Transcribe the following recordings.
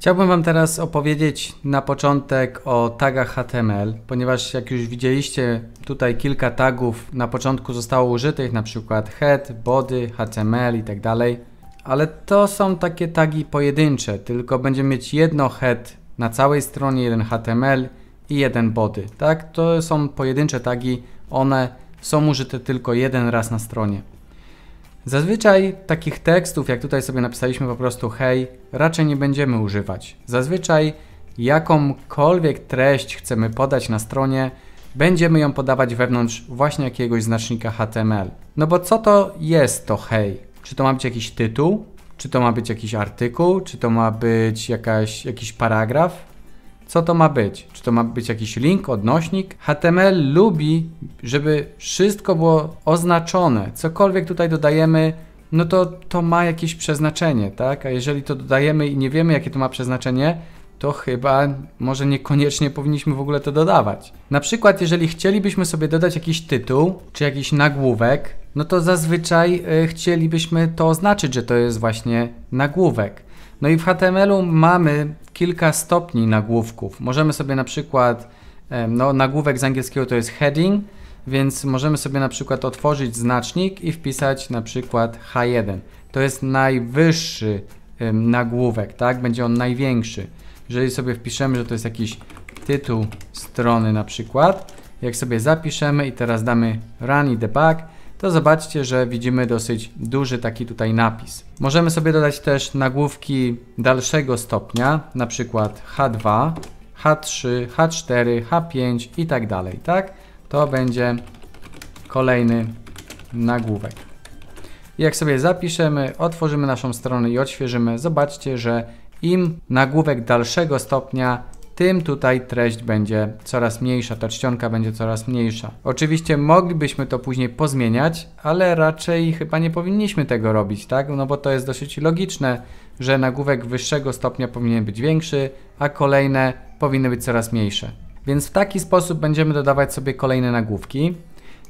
Chciałbym Wam teraz opowiedzieć na początek o tagach HTML, ponieważ jak już widzieliście, tutaj kilka tagów na początku zostało użytych, na przykład head, body, HTML i tak dalej. Ale to są takie tagi pojedyncze, tylko będziemy mieć jedno head na całej stronie, jeden HTML i jeden body. Tak, to są pojedyncze tagi, one są użyte tylko jeden raz na stronie. Zazwyczaj takich tekstów, jak tutaj sobie napisaliśmy po prostu hej, raczej nie będziemy używać. Zazwyczaj jakąkolwiek treść chcemy podać na stronie, będziemy ją podawać wewnątrz właśnie jakiegoś znacznika HTML. No bo co to jest to hej? Czy to ma być jakiś tytuł? Czy to ma być jakiś artykuł? Czy to ma być jakaś, jakiś paragraf? co to ma być. Czy to ma być jakiś link, odnośnik? HTML lubi, żeby wszystko było oznaczone. Cokolwiek tutaj dodajemy, no to to ma jakieś przeznaczenie, tak? A jeżeli to dodajemy i nie wiemy, jakie to ma przeznaczenie, to chyba może niekoniecznie powinniśmy w ogóle to dodawać. Na przykład, jeżeli chcielibyśmy sobie dodać jakiś tytuł czy jakiś nagłówek, no to zazwyczaj y, chcielibyśmy to oznaczyć, że to jest właśnie nagłówek. No i w HTML-u mamy kilka stopni nagłówków. Możemy sobie na przykład, e, no nagłówek z angielskiego to jest heading, więc możemy sobie na przykład otworzyć znacznik i wpisać na przykład H1. To jest najwyższy e, nagłówek, tak? Będzie on największy. Jeżeli sobie wpiszemy, że to jest jakiś tytuł strony na przykład, jak sobie zapiszemy i teraz damy run i debug, to zobaczcie, że widzimy dosyć duży taki tutaj napis. Możemy sobie dodać też nagłówki dalszego stopnia, na przykład H2, H3, H4, H5 i tak dalej, tak? To będzie kolejny nagłówek. Jak sobie zapiszemy, otworzymy naszą stronę i odświeżymy, zobaczcie, że im nagłówek dalszego stopnia tym tutaj treść będzie coraz mniejsza, ta czcionka będzie coraz mniejsza. Oczywiście moglibyśmy to później pozmieniać, ale raczej chyba nie powinniśmy tego robić, tak? No bo to jest dosyć logiczne, że nagłówek wyższego stopnia powinien być większy, a kolejne powinny być coraz mniejsze. Więc w taki sposób będziemy dodawać sobie kolejne nagłówki.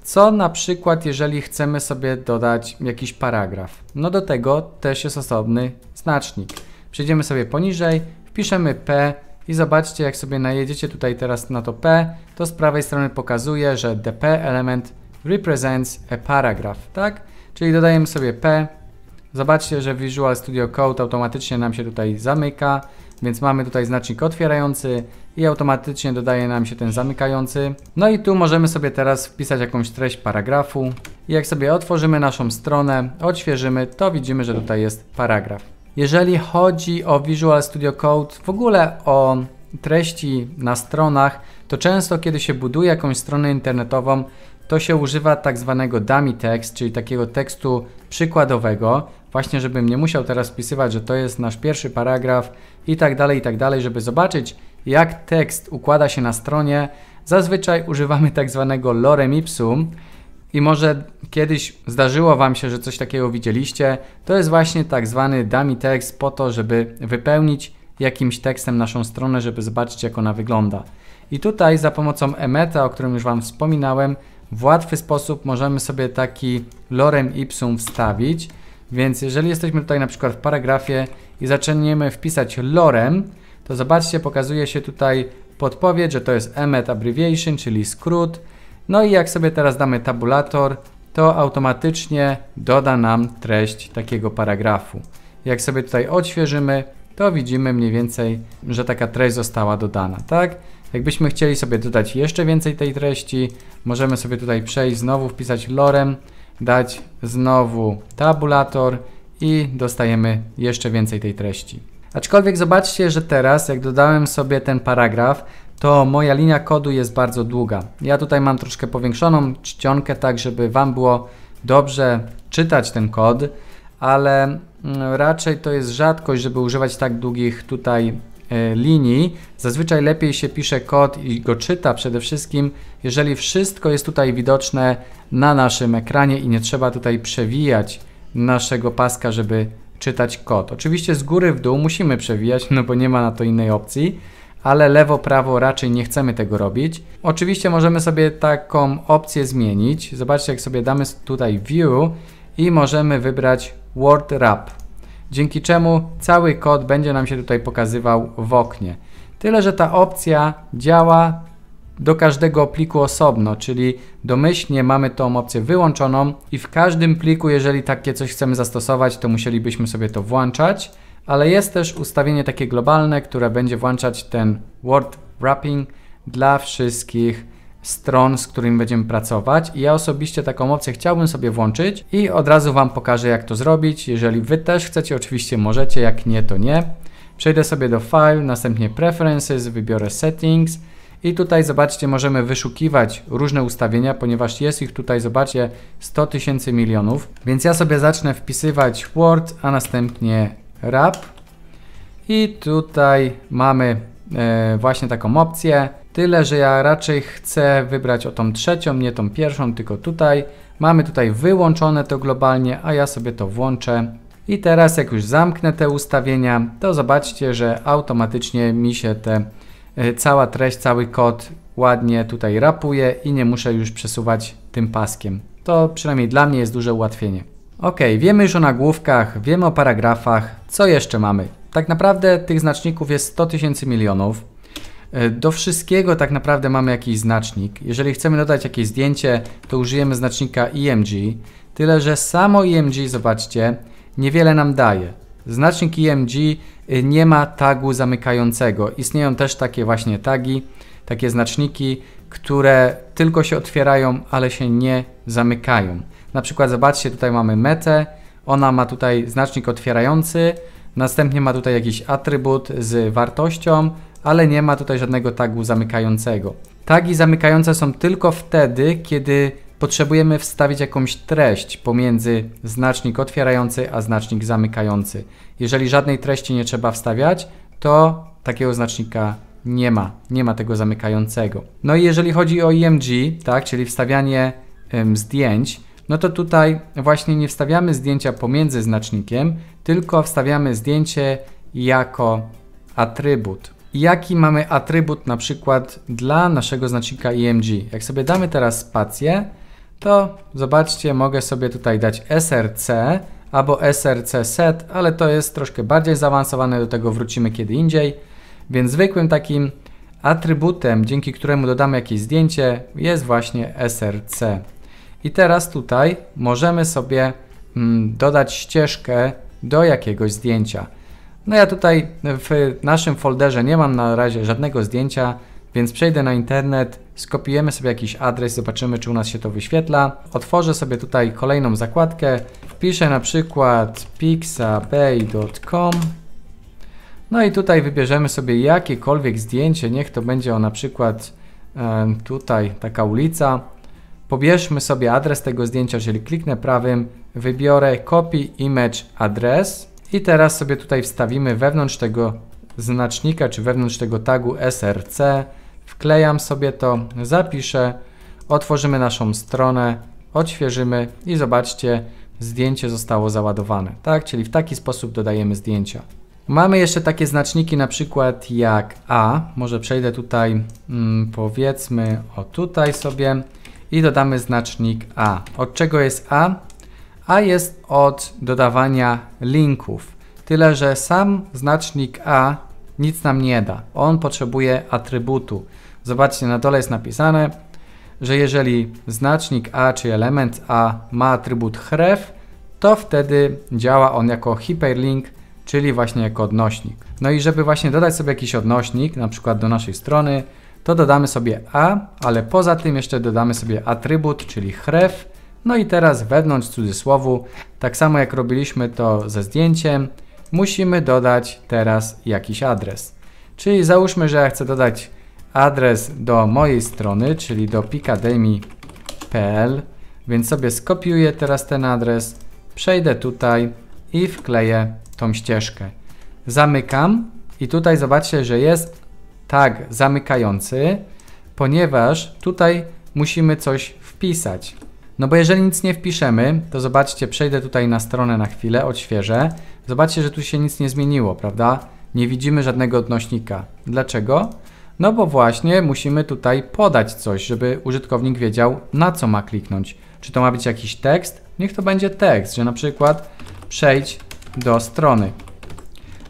Co na przykład, jeżeli chcemy sobie dodać jakiś paragraf? No do tego też jest osobny znacznik. Przejdziemy sobie poniżej, wpiszemy P i zobaczcie jak sobie najedziecie tutaj teraz na to P, to z prawej strony pokazuje, że dp element represents a paragraph, tak? Czyli dodajemy sobie P, zobaczcie, że Visual Studio Code automatycznie nam się tutaj zamyka, więc mamy tutaj znacznik otwierający i automatycznie dodaje nam się ten zamykający. No i tu możemy sobie teraz wpisać jakąś treść paragrafu i jak sobie otworzymy naszą stronę, odświeżymy, to widzimy, że tutaj jest paragraf. Jeżeli chodzi o Visual Studio Code, w ogóle o treści na stronach, to często kiedy się buduje jakąś stronę internetową, to się używa tak zwanego dummy text, czyli takiego tekstu przykładowego, właśnie żebym nie musiał teraz wpisywać, że to jest nasz pierwszy paragraf i tak dalej, i tak dalej, żeby zobaczyć jak tekst układa się na stronie. Zazwyczaj używamy tak zwanego lorem ipsum, i może kiedyś zdarzyło Wam się, że coś takiego widzieliście. To jest właśnie tak zwany dummy tekst po to, żeby wypełnić jakimś tekstem naszą stronę, żeby zobaczyć jak ona wygląda. I tutaj za pomocą emeta, o którym już Wam wspominałem, w łatwy sposób możemy sobie taki lorem ipsum wstawić. Więc jeżeli jesteśmy tutaj na przykład w paragrafie i zaczniemy wpisać lorem, to zobaczcie, pokazuje się tutaj podpowiedź, że to jest emet abbreviation, czyli skrót, no i jak sobie teraz damy tabulator, to automatycznie doda nam treść takiego paragrafu. Jak sobie tutaj odświeżymy, to widzimy mniej więcej, że taka treść została dodana, tak? Jakbyśmy chcieli sobie dodać jeszcze więcej tej treści, możemy sobie tutaj przejść znowu, wpisać lorem, dać znowu tabulator i dostajemy jeszcze więcej tej treści. Aczkolwiek zobaczcie, że teraz jak dodałem sobie ten paragraf, to moja linia kodu jest bardzo długa. Ja tutaj mam troszkę powiększoną czcionkę, tak żeby Wam było dobrze czytać ten kod, ale mm, raczej to jest rzadkość, żeby używać tak długich tutaj e, linii. Zazwyczaj lepiej się pisze kod i go czyta przede wszystkim, jeżeli wszystko jest tutaj widoczne na naszym ekranie i nie trzeba tutaj przewijać naszego paska, żeby czytać kod. Oczywiście z góry w dół musimy przewijać, no bo nie ma na to innej opcji, ale lewo-prawo raczej nie chcemy tego robić. Oczywiście możemy sobie taką opcję zmienić. Zobaczcie, jak sobie damy tutaj View i możemy wybrać Word Wrap, dzięki czemu cały kod będzie nam się tutaj pokazywał w oknie. Tyle, że ta opcja działa do każdego pliku osobno, czyli domyślnie mamy tą opcję wyłączoną i w każdym pliku, jeżeli takie coś chcemy zastosować, to musielibyśmy sobie to włączać ale jest też ustawienie takie globalne, które będzie włączać ten word wrapping dla wszystkich stron, z którymi będziemy pracować. I ja osobiście taką opcję chciałbym sobie włączyć i od razu Wam pokażę, jak to zrobić. Jeżeli Wy też chcecie, oczywiście możecie, jak nie, to nie. Przejdę sobie do File, następnie Preferences, wybiorę Settings i tutaj zobaczcie, możemy wyszukiwać różne ustawienia, ponieważ jest ich tutaj, zobaczcie, 100 tysięcy milionów. Więc ja sobie zacznę wpisywać Word, a następnie Wrap. I tutaj mamy e, właśnie taką opcję. Tyle, że ja raczej chcę wybrać o tą trzecią, nie tą pierwszą, tylko tutaj. Mamy tutaj wyłączone to globalnie, a ja sobie to włączę. I teraz jak już zamknę te ustawienia, to zobaczcie, że automatycznie mi się te e, cała treść, cały kod ładnie tutaj rapuje i nie muszę już przesuwać tym paskiem. To przynajmniej dla mnie jest duże ułatwienie. Ok, wiemy już o nagłówkach, wiemy o paragrafach. Co jeszcze mamy? Tak naprawdę tych znaczników jest 100 tysięcy milionów. E, do wszystkiego tak naprawdę mamy jakiś znacznik. Jeżeli chcemy dodać jakieś zdjęcie, to użyjemy znacznika IMG. E Tyle, że samo IMG, e zobaczcie, niewiele nam daje. Znacznik IMG nie ma tagu zamykającego. Istnieją też takie właśnie tagi, takie znaczniki, które tylko się otwierają, ale się nie zamykają. Na przykład zobaczcie, tutaj mamy metę, ona ma tutaj znacznik otwierający, następnie ma tutaj jakiś atrybut z wartością, ale nie ma tutaj żadnego tagu zamykającego. Tagi zamykające są tylko wtedy, kiedy potrzebujemy wstawić jakąś treść pomiędzy znacznik otwierający a znacznik zamykający. Jeżeli żadnej treści nie trzeba wstawiać, to takiego znacznika nie ma, nie ma tego zamykającego. No i jeżeli chodzi o IMG, e tak, czyli wstawianie ym, zdjęć, no to tutaj właśnie nie wstawiamy zdjęcia pomiędzy znacznikiem, tylko wstawiamy zdjęcie jako atrybut. Jaki mamy atrybut na przykład dla naszego znacznika IMG? E Jak sobie damy teraz spację, to zobaczcie, mogę sobie tutaj dać src albo src set, ale to jest troszkę bardziej zaawansowane, do tego wrócimy kiedy indziej. Więc zwykłym takim atrybutem, dzięki któremu dodamy jakieś zdjęcie, jest właśnie src. I teraz tutaj możemy sobie mm, dodać ścieżkę do jakiegoś zdjęcia. No ja tutaj w naszym folderze nie mam na razie żadnego zdjęcia, więc przejdę na internet, skopiujemy sobie jakiś adres, zobaczymy czy u nas się to wyświetla. Otworzę sobie tutaj kolejną zakładkę, wpiszę na przykład pixabay.com no i tutaj wybierzemy sobie jakiekolwiek zdjęcie, niech to będzie o na przykład tutaj taka ulica. Pobierzmy sobie adres tego zdjęcia, czyli kliknę prawym, wybiorę Copy Image Address i teraz sobie tutaj wstawimy wewnątrz tego znacznika, czy wewnątrz tego tagu src, wklejam sobie to, zapiszę, otworzymy naszą stronę, odświeżymy i zobaczcie, zdjęcie zostało załadowane, tak? Czyli w taki sposób dodajemy zdjęcia. Mamy jeszcze takie znaczniki na przykład jak A, może przejdę tutaj, mm, powiedzmy, o tutaj sobie, i dodamy znacznik A. Od czego jest A? A jest od dodawania linków. Tyle, że sam znacznik A nic nam nie da. On potrzebuje atrybutu. Zobaczcie, na dole jest napisane, że jeżeli znacznik A czy element A ma atrybut href, to wtedy działa on jako hyperlink, czyli właśnie jako odnośnik. No i żeby właśnie dodać sobie jakiś odnośnik, na przykład do naszej strony, to dodamy sobie a, ale poza tym jeszcze dodamy sobie atrybut, czyli href. No i teraz wewnątrz cudzysłowu, tak samo jak robiliśmy to ze zdjęciem, musimy dodać teraz jakiś adres. Czyli załóżmy, że ja chcę dodać adres do mojej strony, czyli do pikademi.pl, więc sobie skopiuję teraz ten adres, przejdę tutaj i wkleję tą ścieżkę. Zamykam i tutaj zobaczcie, że jest tag zamykający, ponieważ tutaj musimy coś wpisać. No bo jeżeli nic nie wpiszemy, to zobaczcie, przejdę tutaj na stronę na chwilę, odświeżę. Zobaczcie, że tu się nic nie zmieniło, prawda? Nie widzimy żadnego odnośnika. Dlaczego? No bo właśnie musimy tutaj podać coś, żeby użytkownik wiedział, na co ma kliknąć. Czy to ma być jakiś tekst? Niech to będzie tekst, że na przykład przejdź do strony.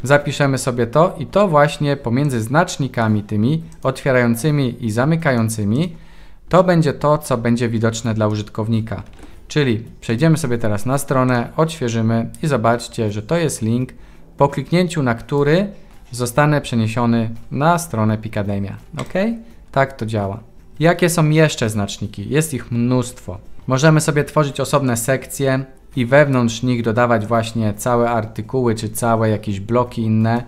Zapiszemy sobie to i to właśnie pomiędzy znacznikami tymi otwierającymi i zamykającymi to będzie to, co będzie widoczne dla użytkownika. Czyli przejdziemy sobie teraz na stronę, odświeżymy i zobaczcie, że to jest link, po kliknięciu na który zostanę przeniesiony na stronę Picademia. Ok? Tak to działa. Jakie są jeszcze znaczniki? Jest ich mnóstwo. Możemy sobie tworzyć osobne sekcje, i wewnątrz nich dodawać właśnie całe artykuły czy całe jakieś bloki inne.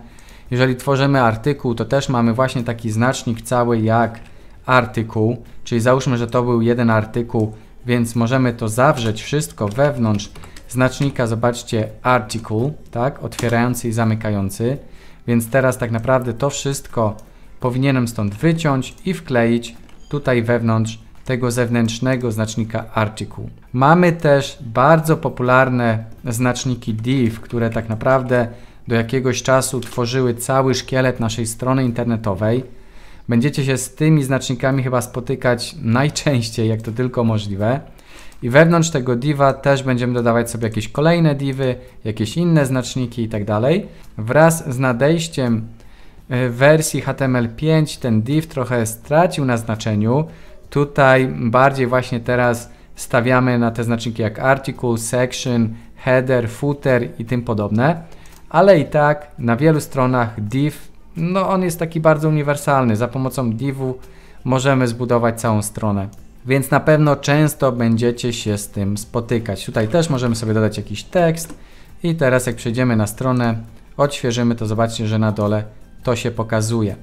Jeżeli tworzymy artykuł, to też mamy właśnie taki znacznik cały jak artykuł, czyli załóżmy, że to był jeden artykuł, więc możemy to zawrzeć wszystko wewnątrz znacznika, zobaczcie, article, tak, otwierający i zamykający, więc teraz tak naprawdę to wszystko powinienem stąd wyciąć i wkleić tutaj wewnątrz tego zewnętrznego znacznika article. Mamy też bardzo popularne znaczniki div, które tak naprawdę do jakiegoś czasu tworzyły cały szkielet naszej strony internetowej. Będziecie się z tymi znacznikami chyba spotykać najczęściej, jak to tylko możliwe. I wewnątrz tego diva też będziemy dodawać sobie jakieś kolejne divy, jakieś inne znaczniki itd. Tak Wraz z nadejściem y, wersji HTML5 ten div trochę stracił na znaczeniu, Tutaj bardziej właśnie teraz stawiamy na te znaczniki jak article, section, header, footer i tym podobne, ale i tak na wielu stronach div, no on jest taki bardzo uniwersalny, za pomocą divu możemy zbudować całą stronę. Więc na pewno często będziecie się z tym spotykać. Tutaj też możemy sobie dodać jakiś tekst i teraz jak przejdziemy na stronę, odświeżymy to, zobaczcie, że na dole to się pokazuje.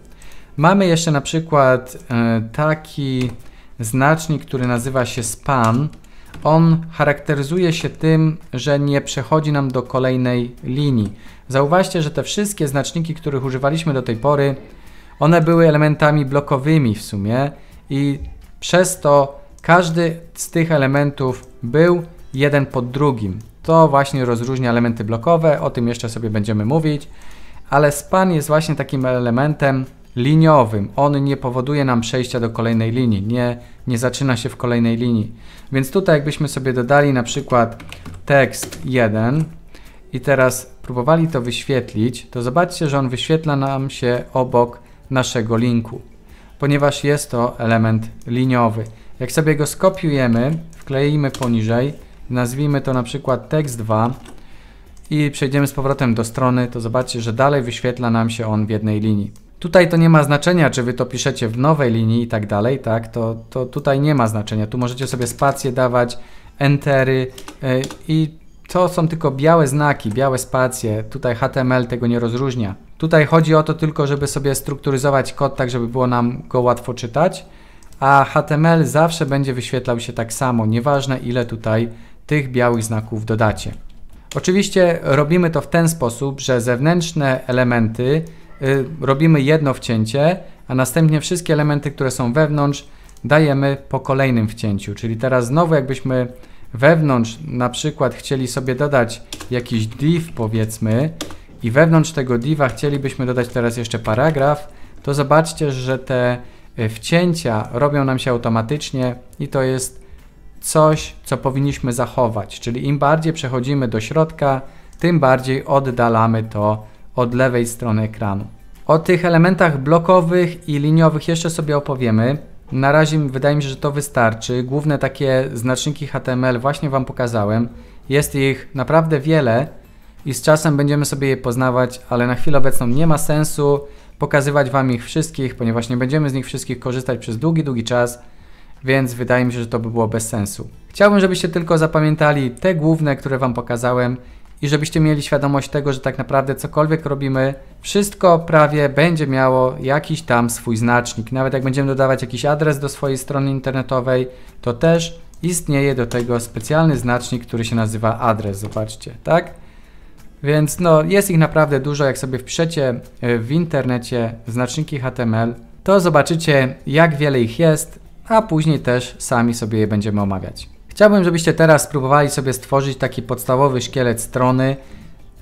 Mamy jeszcze na przykład e, taki znacznik, który nazywa się span, on charakteryzuje się tym, że nie przechodzi nam do kolejnej linii. Zauważcie, że te wszystkie znaczniki, których używaliśmy do tej pory, one były elementami blokowymi w sumie i przez to każdy z tych elementów był jeden pod drugim. To właśnie rozróżnia elementy blokowe, o tym jeszcze sobie będziemy mówić, ale span jest właśnie takim elementem, liniowym. On nie powoduje nam przejścia do kolejnej linii, nie, nie zaczyna się w kolejnej linii. Więc tutaj jakbyśmy sobie dodali na przykład tekst 1 i teraz próbowali to wyświetlić, to zobaczcie, że on wyświetla nam się obok naszego linku, ponieważ jest to element liniowy. Jak sobie go skopiujemy, wkleimy poniżej, nazwijmy to na przykład tekst 2 i przejdziemy z powrotem do strony, to zobaczcie, że dalej wyświetla nam się on w jednej linii. Tutaj to nie ma znaczenia, czy wy to piszecie w nowej linii i tak dalej, tak? To, to tutaj nie ma znaczenia. Tu możecie sobie spacje dawać, entery yy, i to są tylko białe znaki, białe spacje. Tutaj HTML tego nie rozróżnia. Tutaj chodzi o to tylko, żeby sobie strukturyzować kod tak, żeby było nam go łatwo czytać, a HTML zawsze będzie wyświetlał się tak samo, nieważne ile tutaj tych białych znaków dodacie. Oczywiście robimy to w ten sposób, że zewnętrzne elementy Y, robimy jedno wcięcie, a następnie wszystkie elementy, które są wewnątrz, dajemy po kolejnym wcięciu. Czyli teraz znowu jakbyśmy wewnątrz na przykład chcieli sobie dodać jakiś div powiedzmy i wewnątrz tego diva chcielibyśmy dodać teraz jeszcze paragraf, to zobaczcie, że te y, wcięcia robią nam się automatycznie i to jest coś, co powinniśmy zachować. Czyli im bardziej przechodzimy do środka, tym bardziej oddalamy to od lewej strony ekranu. O tych elementach blokowych i liniowych jeszcze sobie opowiemy. Na razie wydaje mi się, że to wystarczy. Główne takie znaczniki HTML właśnie Wam pokazałem. Jest ich naprawdę wiele i z czasem będziemy sobie je poznawać, ale na chwilę obecną nie ma sensu pokazywać Wam ich wszystkich, ponieważ nie będziemy z nich wszystkich korzystać przez długi, długi czas, więc wydaje mi się, że to by było bez sensu. Chciałbym, żebyście tylko zapamiętali te główne, które Wam pokazałem i żebyście mieli świadomość tego, że tak naprawdę cokolwiek robimy, wszystko prawie będzie miało jakiś tam swój znacznik. Nawet jak będziemy dodawać jakiś adres do swojej strony internetowej, to też istnieje do tego specjalny znacznik, który się nazywa adres. Zobaczcie, tak? Więc no, jest ich naprawdę dużo. Jak sobie wpiszecie e, w internecie znaczniki HTML, to zobaczycie, jak wiele ich jest, a później też sami sobie je będziemy omawiać. Chciałbym, żebyście teraz spróbowali sobie stworzyć taki podstawowy szkielet strony.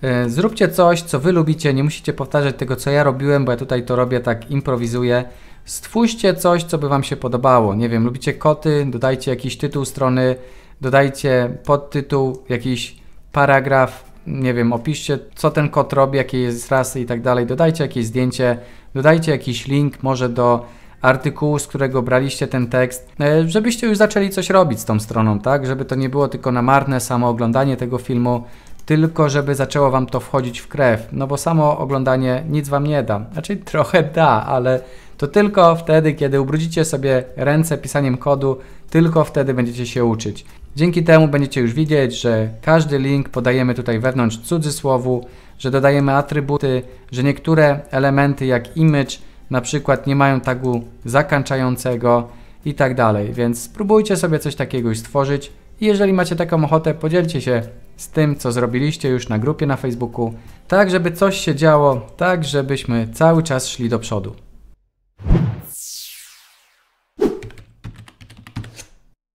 E, zróbcie coś, co Wy lubicie, nie musicie powtarzać tego, co ja robiłem, bo ja tutaj to robię tak, improwizuję. Stwórzcie coś, co by Wam się podobało. Nie wiem, lubicie koty, dodajcie jakiś tytuł strony, dodajcie podtytuł, jakiś paragraf, nie wiem, opiszcie, co ten kot robi, jakie jest rasy i tak dalej. Dodajcie jakieś zdjęcie, dodajcie jakiś link może do artykułu, z którego braliście ten tekst, e, żebyście już zaczęli coś robić z tą stroną, tak? Żeby to nie było tylko na marne samo oglądanie tego filmu, tylko żeby zaczęło wam to wchodzić w krew, no bo samo oglądanie nic wam nie da. Znaczy trochę da, ale to tylko wtedy, kiedy ubrudzicie sobie ręce pisaniem kodu, tylko wtedy będziecie się uczyć. Dzięki temu będziecie już widzieć, że każdy link podajemy tutaj wewnątrz cudzysłowu, że dodajemy atrybuty, że niektóre elementy jak image na przykład nie mają tagu zakańczającego i tak dalej. Więc spróbujcie sobie coś takiego stworzyć. I jeżeli macie taką ochotę, podzielcie się z tym, co zrobiliście już na grupie na Facebooku, tak żeby coś się działo, tak żebyśmy cały czas szli do przodu.